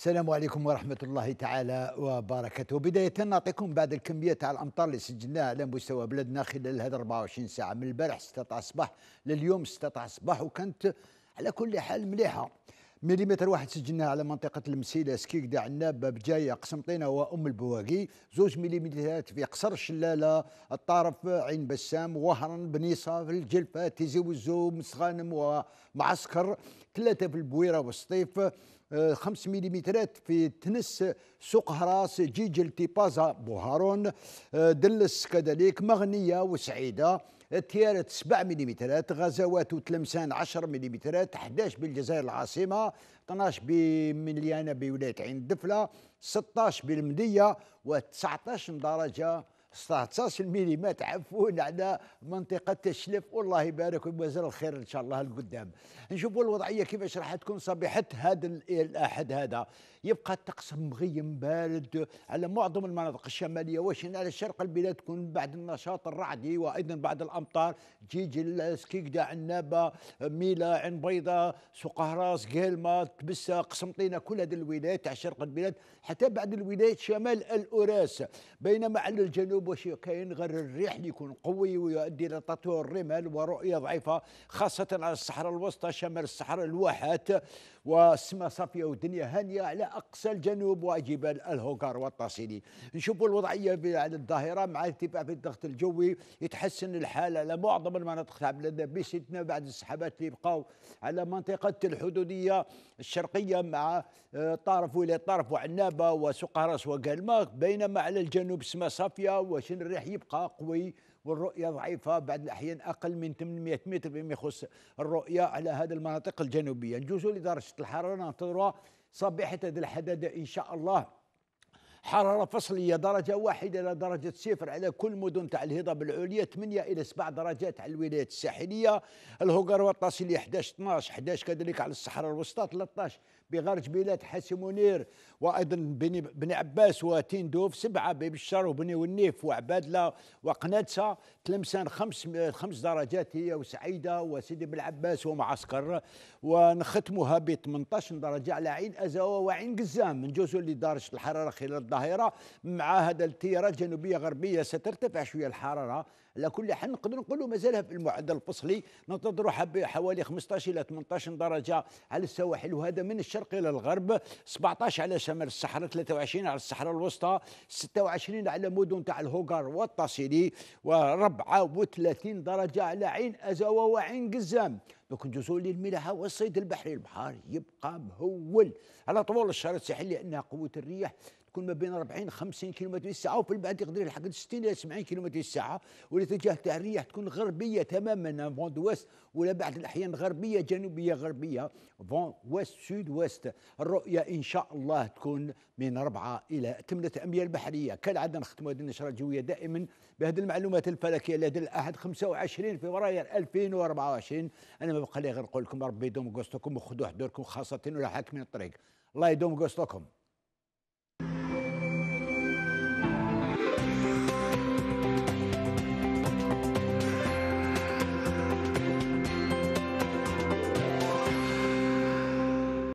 السلام عليكم ورحمة الله تعالى وبركاته بداية نعطيكم بعد الكمية تاع الأمطار اللي سجلناها على مستوى بلادنا خلال هذا 24 ساعة من البارح 6 تاع الصباح لليوم 6 تاع الصباح وكانت على كل حال مليحة مليمتر واحد سجلناه على منطقة المسيلة سكيكدا عناب بجاية قسمطينة وأم البواقي زوج مليمترات في قصر الشلالة الطرف عين بسام وهران بنيصة في الجلفة تيزي وزو مسغانم ومعسكر ثلاثة في البويرة والسطيف 5 مليمترات في تنس سوق هراس جيج التيبازا بوهارون آه، دلس كذلك مغنية وسعيدة تيارت 7 مليمترات غزوات وتلمسان 10 مليمترات 11 بالجزائر العاصمة 12 بمليانة بولاية عين الدفلة 16 بالمدية و19 درجة 19 ملم عفوا على منطقه تشلف والله يبارك ويبارك الخير ان شاء الله القدام نشوفوا الوضعيه كيفاش راح تكون صبيحه هذا الاحد هذا يبقى الطقس مغيم بارد على معظم المناطق الشماليه واش على الشرق البلاد تكون بعد النشاط الرعدي وايضا بعد الامطار جيجي سكيكدا عنابه ميلا عن بيضة سقهراس قالمه تبسه قسمطينة كل هذه الولايات تاع شرق البلاد حتى بعد الولايات شمال الاوراس بينما على الجنوب الجنوب واش كاين غير الريح اللي يكون قوي ويؤدي الى تطور الرمال ورؤيه ضعيفه خاصه على الصحراء الوسطى شمال الصحراء الواحات والسماء صافيه والدنيا هانيه على اقصى الجنوب وجبال الهوكار والطاسيلي نشوفوا الوضعيه على الظاهره مع ارتفاع في الضغط الجوي يتحسن الحال على معظم المناطق تاع بلادنا بستنا بعد السحابات اللي بقاو على منطقه الحدوديه الشرقيه مع آه، طرف ولايه طرف وعنابه وسقراس وقالماك بينما على الجنوب سما صافيه واش الريح يبقى قوي والرؤيه ضعيفه بعد الاحيان اقل من 800 متر بما يخص الرؤيه على هذه المناطق الجنوبيه نجوزوا لدرجه الحراره ننتظروها صبيحه هذا الحداده ان شاء الله حرارة فصلية درجة واحدة إلى درجة صفر على كل مدن تاع الهضاب العليا 8 إلى 7 درجات على الولايات الساحلية الهوغر تصل 11 12 11 كذلك على الصحراء الوسطى 13 بغرج بلاد حاسي منير وأيضا بني, بني عباس وتندوف سبعة باب الشر وبني والنيف وعبادلة وقنادسة تلمسان خمس خمس درجات هي وسعيدة وسيدي عباس ومعسكر ونختمها ب 18 درجة على عين أزاوة وعين قزام من جزر لدرجة الحرارة خلال الظهيره مع هذا التيارات الجنوبيه غربيه سترتفع شويه الحراره على كل حال نقدر نقولوا مازالها في المعدل الفصلي ننتظرها حوالي 15 الى 18 درجه على السواحل وهذا من الشرق الى الغرب 17 على شمال الصحراء 23 على الصحراء الوسطى 26 على مدن تاع الهوغر والتاسيلي و34 درجه على عين ازاوا وعين قزام دوك نجوزوا للملاحه والصيد البحري البحار يبقى مهول على طول الشهر الساحلي لانها قوه الرياح تكون ما بين 40 50 كيلومتر في الساعه وفي البعد يقدر يلحق 60 الى 70 كيلومتر في الساعه والاتجاه تاع الرياح تكون غربيه تماما فون دوست ولا بعض الاحيان غربيه جنوبيه غربيه فون ويست سود ويست الرؤيه ان شاء الله تكون من 4 الى 8 اميال بحريه كالعاده نختموا هذه النشره الجويه دائما بهذه المعلومات الفلكيه لدى الاحد 25 فبراير 2024 انا ما بقى لي غير نقول لكم ربي يدوم قصتكم وخذوا حضوركم خاصه ولا حاكمين الطريق الله يدوم قصتكم